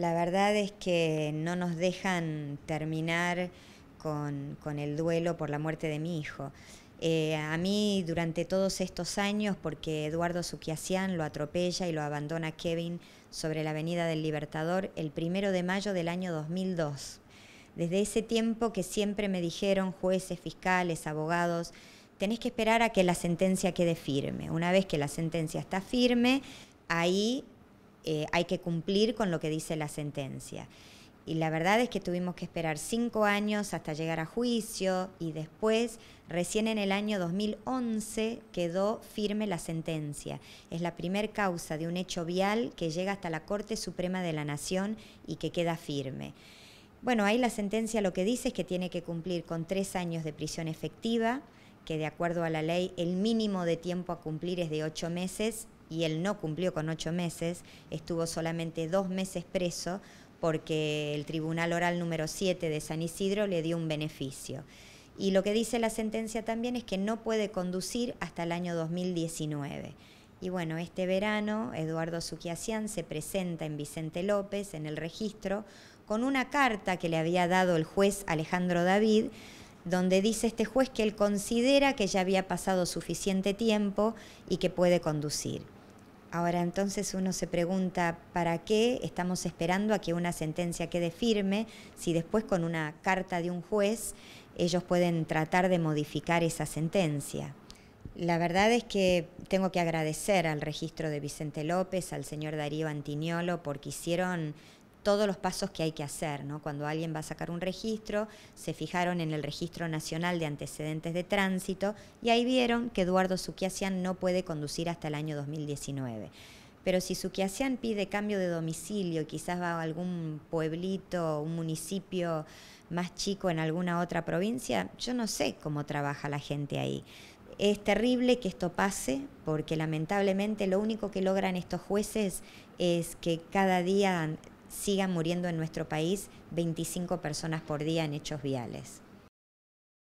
La verdad es que no nos dejan terminar con, el duelo por la muerte de mi hijo. Eh, a mí durante todos estos años, porque Eduardo Suquiacián lo atropella y lo abandona Kevin sobre la Avenida del Libertador el primero de mayo del año 2002. Desde ese tiempo que siempre me dijeron jueces, fiscales, abogados, tenés que esperar a que la sentencia quede firme. Una vez que la sentencia está firme, ahí eh, hay que cumplir con lo que dice la sentencia. Y la verdad es que tuvimos que esperar cinco años hasta llegar a juicio y después, recién en el año 2011, quedó firme la sentencia. Es la primer causa de un hecho vial que llega hasta la Corte Suprema de la Nación y que queda firme. Bueno, ahí la sentencia lo que dice es que tiene que cumplir con tres años de prisión efectiva, que de acuerdo a la ley el mínimo de tiempo a cumplir es de ocho meses y él no cumplió con ocho meses, estuvo solamente dos meses preso porque el Tribunal Oral número 7 de San Isidro le dio un beneficio. Y lo que dice la sentencia también es que no puede conducir hasta el año 2019. Y bueno, este verano Eduardo Suquiacián se presenta en Vicente López, en el registro, con una carta que le había dado el juez Alejandro David, donde dice este juez que él considera que ya había pasado suficiente tiempo y que puede conducir. Ahora entonces uno se pregunta, ¿para qué estamos esperando a que una sentencia quede firme si después con una carta de un juez ellos pueden tratar de modificar esa sentencia? La verdad es que tengo que agradecer al registro de Vicente López, al señor Darío Antiñolo, porque hicieron todos los pasos que hay que hacer. ¿no? Cuando alguien va a sacar un registro, se fijaron en el Registro Nacional de Antecedentes de Tránsito y ahí vieron que Eduardo Suquiasian no puede conducir hasta el año 2019. Pero si Suquiasian pide cambio de domicilio quizás va a algún pueblito, un municipio más chico en alguna otra provincia, yo no sé cómo trabaja la gente ahí. Es terrible que esto pase porque lamentablemente lo único que logran estos jueces es que cada día sigan muriendo en nuestro país 25 personas por día en hechos viales.